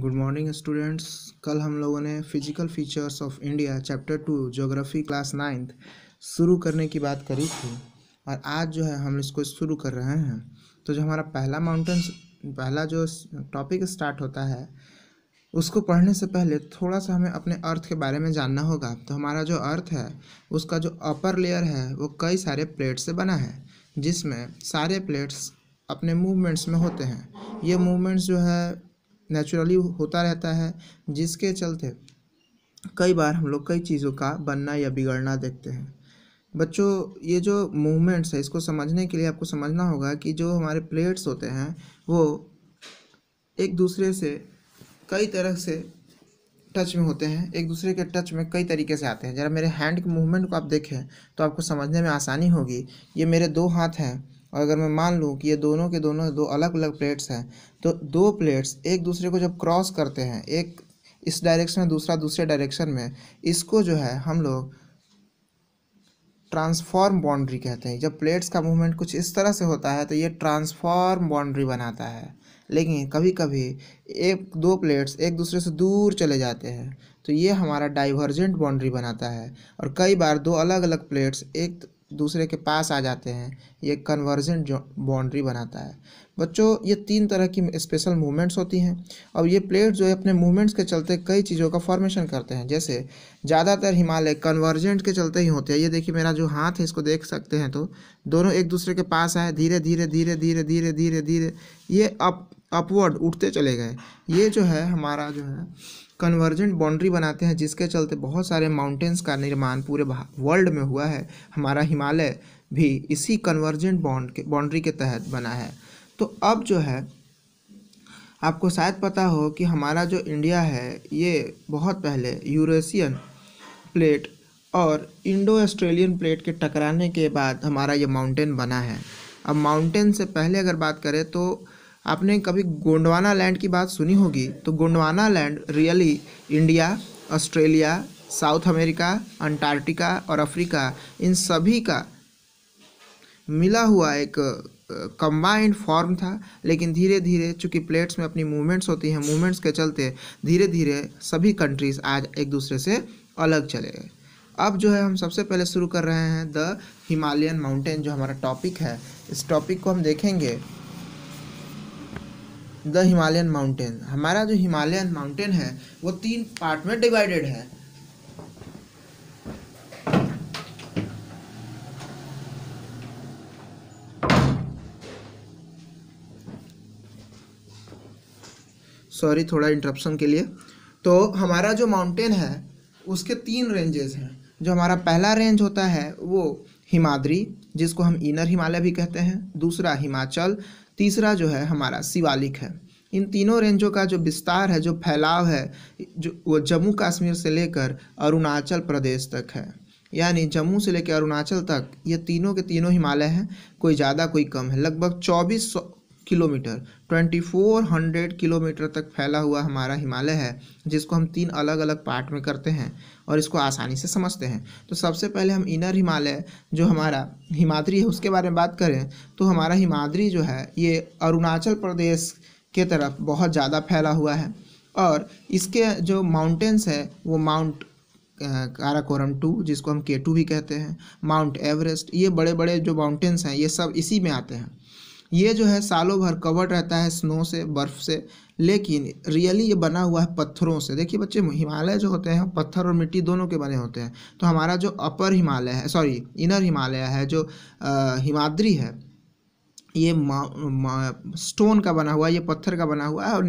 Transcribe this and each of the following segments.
good morning students कल हम लोगों ने physical features of India chapter two geography class ninth शुरू करने की बात करी थी और आज जो है हम इसको शुरू कर रहे हैं तो जो हमारा पहला माउंटेंस पहला जो टॉपिक स्टार्ट होता है उसको पढ़ने से पहले थोड़ा सा हमें अपने अर्थ के बारे में जानना होगा तो हमारा जो अर्थ है उसका जो अपर लेयर है वो कई सारे प्लेट से बना है जिसमें सारे प्लेट्स अपने मूवमेंट्स में होते हैं ये मूवमेंट्स जो है नेचुरली होता रहता है जिसके चलते कई बार हम लोग कई चीज़ों का बनना या बिगड़ना देखते हैं बच्चों ये जो मूवमेंट्स है इसको समझने के लिए आपको समझना होगा कि जो हमारे प्लेट्स होते हैं वो एक दूसरे से कई तरह से टच में होते हैं एक दूसरे के टच में कई तरीके से आते हैं ज़रा मेरे हैंड के मूवमेंट को आप देखें तो आपको समझने में आसानी होगी ये मेरे दो हाथ हैं और अगर मैं मान लूँ कि ये दोनों के दोनों दो अलग अलग प्लेट्स हैं तो दो प्लेट्स एक दूसरे को जब क्रॉस करते हैं एक इस डायरेक्शन में दूसरा दूसरे डायरेक्शन में इसको जो है हम लोग ट्रांसफॉर्म बाउंड्री कहते हैं जब प्लेट्स का मूवमेंट कुछ इस तरह से होता है तो ये ट्रांसफॉर्म बाउंड्री बनाता है लेकिन कभी कभी एक दो प्लेट्स एक दूसरे से दूर चले जाते हैं तो ये हमारा डाइवर्जेंट बाउंड्री बनाता है और कई बार दो अलग अलग प्लेट्स एक दूसरे के पास आ जाते हैं ये कन्वर्जेंट बाउंड्री बनाता है बच्चों ये तीन तरह की स्पेशल मूवमेंट्स होती हैं अब ये प्लेट जो है अपने मूवमेंट्स के चलते कई चीज़ों का फॉर्मेशन करते हैं जैसे ज़्यादातर हिमालय कन्वर्जेंट के चलते ही होते हैं ये देखिए मेरा जो हाथ है इसको देख सकते हैं तो दोनों एक दूसरे के पास आए धीरे धीरे धीरे धीरे धीरे धीरे धीरे ये अप अपवर्ड उठते चले गए ये जो है हमारा जो है कन्वर्जेंट बाउंड्री बनाते हैं जिसके चलते बहुत सारे माउंटेंस का निर्माण पूरे वर्ल्ड में हुआ है हमारा हिमालय भी इसी कन्वर्जेंट बाउंड के बाउंड्री के तहत बना है तो अब जो है आपको शायद पता हो कि हमारा जो इंडिया है ये बहुत पहले यूरेशियन प्लेट और इंडो ऑस्ट्रेलियन प्लेट के टकराने के बाद हमारा ये माउंटेन बना है अब माउंटेन से पहले अगर बात करें तो आपने कभी गोंडवाना लैंड की बात सुनी होगी तो Gondwana land really India Australia South America Antarctica और अफ्रीका इन सभी का मिला हुआ एक कंबाइंड फॉर्म था लेकिन धीरे धीरे चूँकि प्लेट्स में अपनी मूवमेंट्स होती हैं मूवमेंट्स के चलते धीरे धीरे सभी कंट्रीज़ आज एक दूसरे से अलग चले गए अब जो है हम सबसे पहले शुरू कर रहे हैं द हिमालयन माउंटेन जो हमारा टॉपिक है इस टॉपिक को हम देखेंगे द हिमालयन माउंटेन हमारा जो हिमालयन माउंटेन है वो तीन पार्ट में डिवाइडेड है सॉरी थोड़ा इंटरप्शन के लिए तो हमारा जो माउंटेन है उसके तीन रेंजेस हैं जो हमारा पहला रेंज होता है वो हिमाद्री जिसको हम इनर हिमालय भी कहते हैं दूसरा हिमाचल तीसरा जो है हमारा शिवालिक है इन तीनों रेंजों का जो विस्तार है जो फैलाव है जो वो जम्मू कश्मीर से लेकर अरुणाचल प्रदेश तक है यानी जम्मू से लेकर अरुणाचल तक ये तीनों के तीनों हिमालय हैं कोई ज़्यादा कोई कम है लगभग चौबीस किलोमीटर 2400 किलोमीटर तक फैला हुआ हमारा हिमालय है जिसको हम तीन अलग अलग पार्ट में करते हैं और इसको आसानी से समझते हैं तो सबसे पहले हम इनर हिमालय जो हमारा हिमाद्री है उसके बारे में बात करें तो हमारा हिमाद्री जो है ये अरुणाचल प्रदेश के तरफ बहुत ज़्यादा फैला हुआ है और इसके जो माउंटेंस है वो माउंट काराकोरम टू जिसको हम के टू भी कहते हैं माउंट एवरेस्ट ये बड़े बड़े जो माउंटेंस हैं ये सब इसी में आते हैं ये जो है सालों भर कवर्ड रहता है स्नो से बर्फ़ से लेकिन रियली ये बना हुआ है पत्थरों से देखिए बच्चे हिमालय जो होते हैं पत्थर और मिट्टी दोनों के बने होते हैं तो हमारा जो अपर हिमालय है सॉरी इनर हिमालय है जो हिमाद्री है ये मा, मा, स्टोन का बना हुआ है ये पत्थर का बना हुआ है और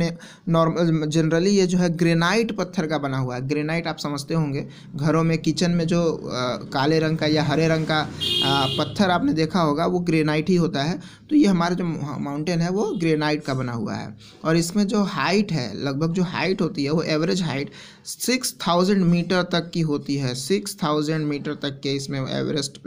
नॉर्मल जनरली ये जो है ग्रेनाइट पत्थर का बना हुआ है ग्रेनाइट आप समझते होंगे घरों में किचन में जो आ, काले रंग का या हरे रंग का आ, पत्थर आपने देखा होगा वो ग्रेनाइट ही होता है तो ये हमारा जो माउंटेन है वो ग्रेनाइट का बना हुआ है और इसमें जो हाइट है लगभग जो हाइट होती है वो average height six thousand metre तक की होती है सिक्स थाउजेंड मीटर तक के इसमें एवरेस्ट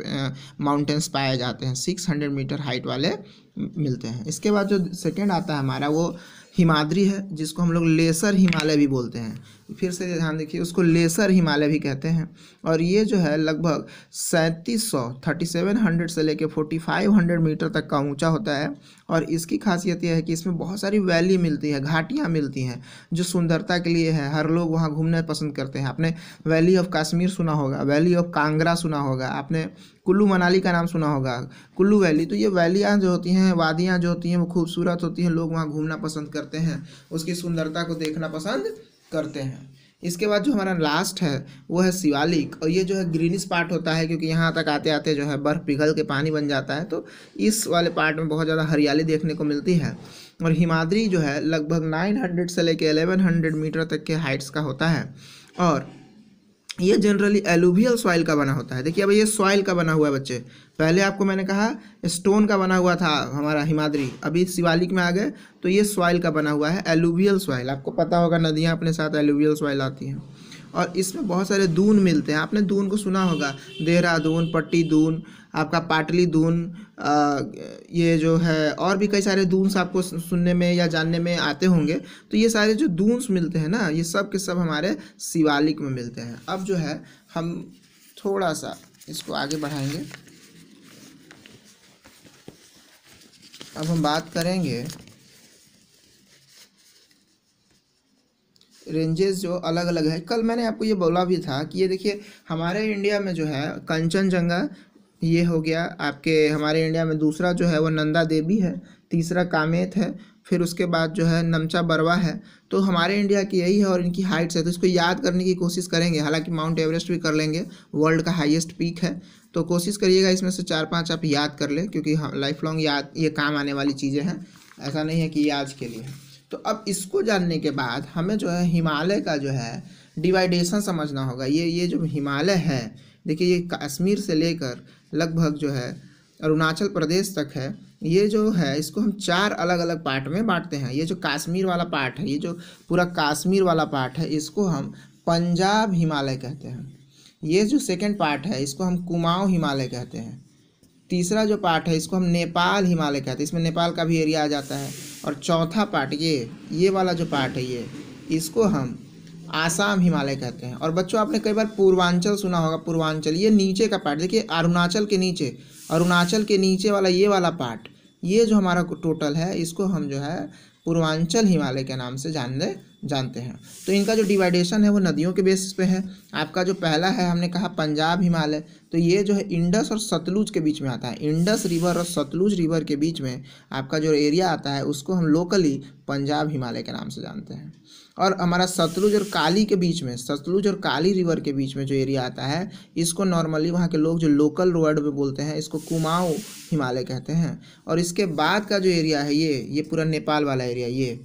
माउंटेन्स पाए जाते हैं सिक्स हंड्रेड मीटर हाइट वाले मिलते हैं इसके बाद जो सेकेंड आता है हमारा वो हिमाद्री है जिसको हम लोग लेसर हिमालय भी बोलते हैं फिर से ध्यान देखिए उसको लेसर हिमालय भी कहते हैं और ये जो है लगभग सैंतीस सौ थर्टी सेवन हंड्रेड से लेकर फोर्टी फाइव हंड्रेड मीटर तक का ऊंचा होता है और इसकी खासियत यह है कि इसमें बहुत सारी वैली मिलती है घाटियाँ मिलती हैं जो सुंदरता के लिए है हर लोग वहाँ घूमना पसंद करते हैं आपने वैली ऑफ कश्मीर सुना होगा वैली ऑफ कांगरा सुना होगा आपने कुल्लू मनाली का नाम सुना होगा कुल्लू वैली तो ये वैलियाँ जो होती हैं वादियाँ जो होती हैं वो खूबसूरत होती हैं लोग वहाँ घूमना पसंद करते हैं उसकी सुंदरता को देखना पसंद करते हैं इसके बाद जो हमारा लास्ट है वो है शिवालिक और ये जो है ग्रीनिश पार्ट होता है क्योंकि यहाँ तक आते आते जो है बर्फ़ पिघल के पानी बन जाता है तो इस वाले पार्ट में बहुत ज़्यादा हरियाली देखने को मिलती है और हिमाद्री जो है लगभग 900 से लेकर 1100 मीटर तक के हाइट्स का होता है और ये जनरली एलुवियल सॉइल का बना होता है देखिए अब ये सॉइल का बना हुआ है बच्चे पहले आपको मैंने कहा स्टोन का बना हुआ था हमारा हिमाद्री अभी शिवालिक में आ गए तो ये सॉइल का बना हुआ है एलुवियल सॉइल आपको पता होगा नदियाँ अपने साथ एलुवियल सॉइल आती हैं और इसमें बहुत सारे दून मिलते हैं आपने दून को सुना होगा देहरादून पट्टी दून आपका पाटली दून आ, ये जो है और भी कई सारे दून्स आपको सुनने में या जानने में आते होंगे तो ये सारे जो दून्स मिलते हैं ना ये सब के सब हमारे शिवालिक में मिलते हैं अब जो है हम थोड़ा सा इसको आगे बढ़ाएंगे अब हम बात करेंगे रेंजेस जो अलग अलग है कल मैंने आपको ये बोला भी था कि ये देखिए हमारे इंडिया में जो है कंचनजंगा ये हो गया आपके हमारे इंडिया में दूसरा जो है वो नंदा देवी है तीसरा कामेत है फिर उसके बाद जो है नमचा बरवा है तो हमारे इंडिया की यही है और इनकी हाइट्स है तो इसको याद करने की कोशिश करेंगे हालांकि माउंट एवरेस्ट भी कर लेंगे वर्ल्ड का हाईएस्ट पीक है तो कोशिश करिएगा इसमें से चार पांच आप याद कर लें क्योंकि लाइफ हाँ, लॉन्ग याद ये काम आने वाली चीज़ें हैं ऐसा नहीं है कि ये आज के लिए है तो अब इसको जानने के बाद हमें जो है हिमालय का जो है डिवाइडेशन समझना होगा ये ये जो हिमालय है देखिए ये कश्मीर से लेकर लगभग जो है अरुणाचल प्रदेश तक है ये जो है इसको हम चार अलग अलग पार्ट में बांटते हैं ये जो कश्मीर वाला पार्ट है ये जो पूरा कश्मीर वाला पार्ट है इसको हम पंजाब हिमालय कहते हैं ये जो सेकेंड पार्ट है इसको हम कुमाऊँ हिमालय कहते हैं तीसरा जो पार्ट है इसको हम नेपाल हिमालय कहते हैं इसमें नेपाल का भी एरिया आ जाता है और चौथा पार्ट ये ये वाला जो पार्ट है ये इसको हम आसाम हिमालय कहते हैं और बच्चों आपने कई बार पूर्वांचल सुना होगा पूर्वांचल ये नीचे का पार्ट देखिए अरुणाचल के नीचे अरुणाचल के नीचे वाला ये वाला पार्ट ये जो हमारा टोटल है इसको हम जो है पूर्वांचल हिमालय के नाम से जानने जानते हैं तो इनका जो डिवाइडेशन है वो नदियों के बेसिस पे है आपका जो पहला है हमने कहा पंजाब हिमालय तो ये जो है इंडस और सतलुज के बीच में आता है इंडस रिवर और सतलुज रिवर के बीच में आपका जो एरिया आता है उसको हम लोकली पंजाब हिमालय के नाम से जानते हैं और हमारा सतलुज और काली के बीच में सतलुज और काली रिवर के बीच में जो एरिया आता है इसको नॉर्मली वहाँ के लोग जो लोकल वर्ड में बोलते हैं इसको कुमाऊँ हिमालय कहते हैं और इसके बाद का जो एरिया है ये ये पूरा नेपाल वाला एरिया ये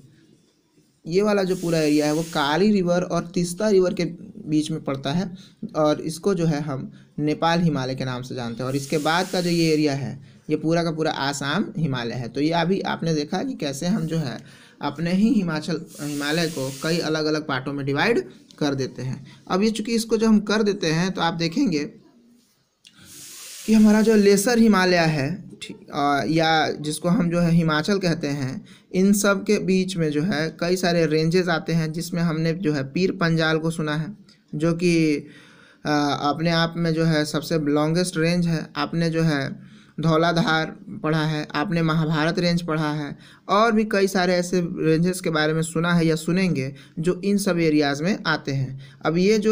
ये वाला जो पूरा एरिया है वो काली रिवर और तीस्ता रिवर के बीच में पड़ता है और इसको जो है हम नेपाल हिमालय के नाम से जानते हैं और इसके बाद का जो ये एरिया है ये पूरा का पूरा आसाम हिमालय है तो ये अभी आपने देखा कि कैसे हम जो है अपने ही हिमाचल हिमालय को कई अलग अलग पार्टों में डिवाइड कर देते हैं अब ये चूंकि इसको जब हम कर देते हैं तो आप देखेंगे कि हमारा जो लेसर हिमालय है या जिसको हम जो है हिमाचल कहते हैं इन सब के बीच में जो है कई सारे रेंजेस आते हैं जिसमें हमने जो है पीर पंजाल को सुना है जो कि अपने आप में जो है सबसे लॉन्गेस्ट रेंज है आपने जो है धौलाधार पढ़ा है आपने महाभारत रेंज पढ़ा है और भी कई सारे ऐसे रेंजेस के बारे में सुना है या सुनेंगे जो इन सब एरियाज़ में आते हैं अब ये जो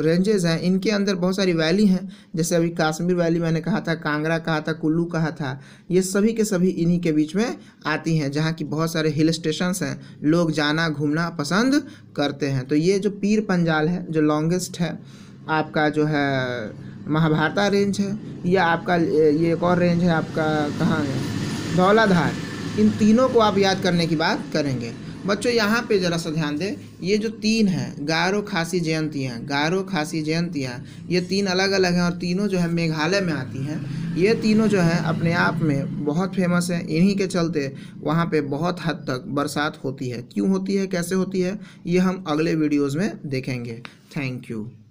रेंजेस हैं इनके अंदर बहुत सारी वैली हैं जैसे अभी काश्मीर वैली मैंने कहा था कांगड़ा कहा था कुल्लू कहा था ये सभी के सभी इन्हीं के बीच में आती हैं जहाँ की बहुत सारे हिल स्टेशन हैं लोग जाना घूमना पसंद करते हैं तो ये जो पीर पंजाल है जो लॉन्गेस्ट है आपका जो है महाभारता रेंज है या आपका ये एक और रेंज है आपका कहाँ है धौलाधार इन तीनों को आप याद करने की बात करेंगे बच्चों यहाँ पे ज़रा सा ध्यान दें ये जो तीन है गारो खासी जयंतियाँ गारो खासी जयंतियाँ ये तीन अलग अलग हैं और तीनों जो है मेघालय में आती हैं ये तीनों जो हैं अपने आप में बहुत फेमस हैं इन्हीं के चलते वहाँ पे बहुत हद तक बरसात होती है क्यों होती है कैसे होती है ये हम अगले वीडियोज़ में देखेंगे थैंक यू